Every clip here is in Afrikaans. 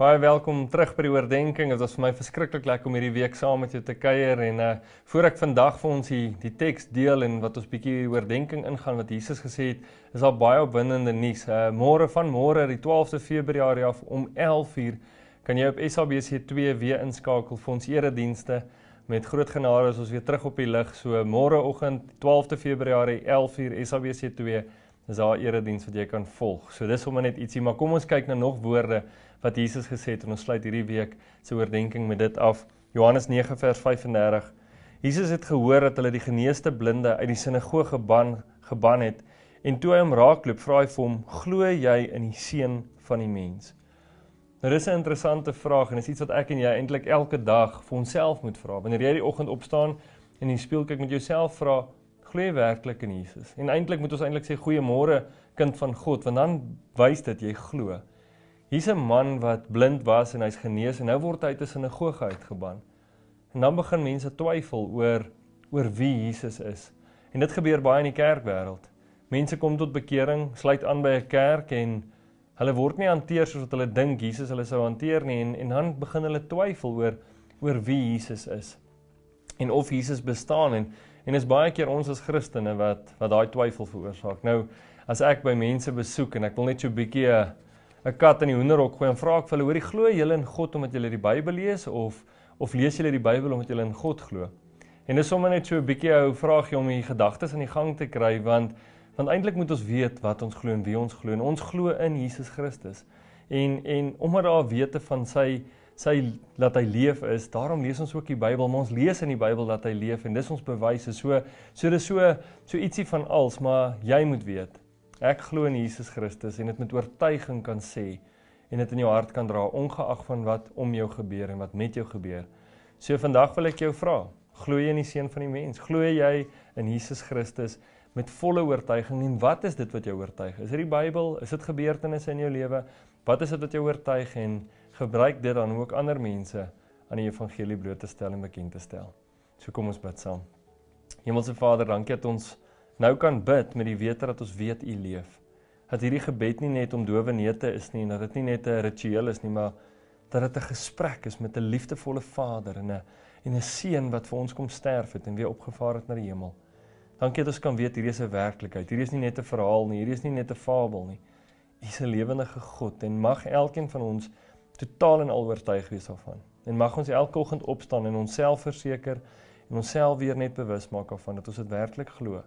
Baie welkom terug by die oordeenking. Dit was vir my verskriklik lekker om hierdie week saam met jou te kuier en uh voor ek vandag vir ons hier die teks deel en wat ons bietjie oordeenking ingaan wat Jesus gesê het, is daar baie opwindende nuus. Uh môre van môre, die 12de Februarie af om 11:00 kan jy op SABC 2 weer inskakel vir ons eredienste. Met groot genade is ons weer terug op die lig. So môreoggend, 12de Februarie, 11:00 SABC 2 is daar 'n erediens wat jy kan volg. So dis sommer net ietsie, maar kom ons kyk na nog woorde wat Jesus gesê het en ons sluit hierdie week se oordeenking met dit af. Johannes 9 vers 35. Jesus het gehoor dat hulle die geneesde blinde uit die sinagoge ban geban het en toe hy hom raakloop, vra hy vir hom: "Glo jy in die seun van die mens?" Nou dis 'n interessante vraag en is iets wat ek en jy eintlik elke dag vir onsself moet vra. Wanneer jy die oggend opstaan en in die spieël kyk met jouself vra: glo jy werklik in Jesus? En eintlik moet ons eintlik sê goeiemôre kind van God, want dan wys dit jy glo. Hier's 'n man wat blind was en hy's genees en nou word hy uit 'n sinagoge uitgeban. En dan begin mense twyfel oor oor wie Jesus is. En dit gebeur baie in die kerkwêreld. Mense kom tot bekering, sluit aan by 'n kerk en hulle word nie hanteer soos wat hulle dink Jesus hulle sou hanteer nie en en dan begin hulle twyfel oor oor wie Jesus is en of Jesus bestaan en en is baie keer ons as Christene wat wat daai twyfel veroorsaak. Nou as ek by mense besoek en ek wil net so 'n bietjie 'n 'n kat in die hoenderhok gooi en vra ek vir hulle, hoorie glo julle in God omdat julle die Bybel lees of of lees julle die Bybel omdat julle in God glo? En dis sommer net so 'n bietjie ou vraagie om die gedagtes aan die gang te kry want want eintlik moet ons weet wat ons glo en wie ons glo en ons glo in Jesus Christus. En en omdat daar wete van sy sy dat hy leef is. Daarom lees ons ook die Bybel, maar ons lees in die Bybel dat hy leef en dis ons bewys is so so dis so so ietsie van alles, maar jy moet weet. Ek glo in Jesus Christus en dit met oortuiging kan sê en dit in jou hart kan dra ongeag van wat om jou gebeur en wat met jou gebeur. So vandag wil ek jou vra, glo jy in die seun van die mens? Glo jy in Jesus Christus met volle oortuiging? En wat is dit wat jou oortuig? Is dit die Bybel? Is dit gebeurtenisse in jou lewe? Wat is dit wat jou oortuig en gebruik dit dan ook ander mense aan die evangelie bloot te stel en bekend te stel. So kom ons bid saam. Hemelse Vader, dankie dat ons nou kan bid met die wete dat ons weet U leef. Dat hierdie gebed nie net om dowe neete is nie en dat dit nie net 'n ritueel is nie, maar dat dit 'n gesprek is met 'n liefdevolle Vader en 'n en 'n seun wat vir ons kom sterf het en weer opgevaar het na die hemel. Dankie dat ons kan weet hierdie is 'n werklikheid. Hierdie is nie net 'n verhaal nie, hierdie is nie net 'n fabel nie. U is 'n lewende God en mag elkeen van ons totaal en al oortuig wees daarvan. En mag ons elke oggend opstaan en onsself verseker en onsself weer net bewus maak daarvan dat ons dit werklik glo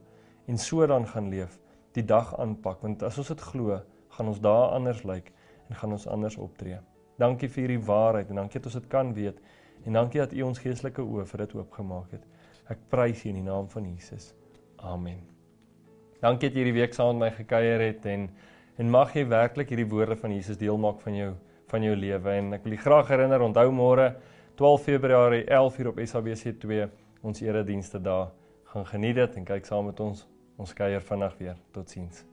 en so dan gaan leef, die dag aanpak, want as ons dit glo, gaan ons daar anders lyk en gaan ons anders optree. Dankie vir hierdie waarheid en dankie dat ons dit kan weet en dankie dat U ons geestelike oë vir dit oopgemaak het. Ek prys U in die naam van Jesus. Amen. Dankie dat jy hierdie week saam met my gekuier het en en mag jy werklik hierdie woorde van Jesus deel maak van jou van jou lewe en ek wil graag herinner onthou môre 12 Februarie 11 uur op SABC2 ons erediensde daar gaan geniet dit en kyk saam met ons ons kuier vanaand weer totsiens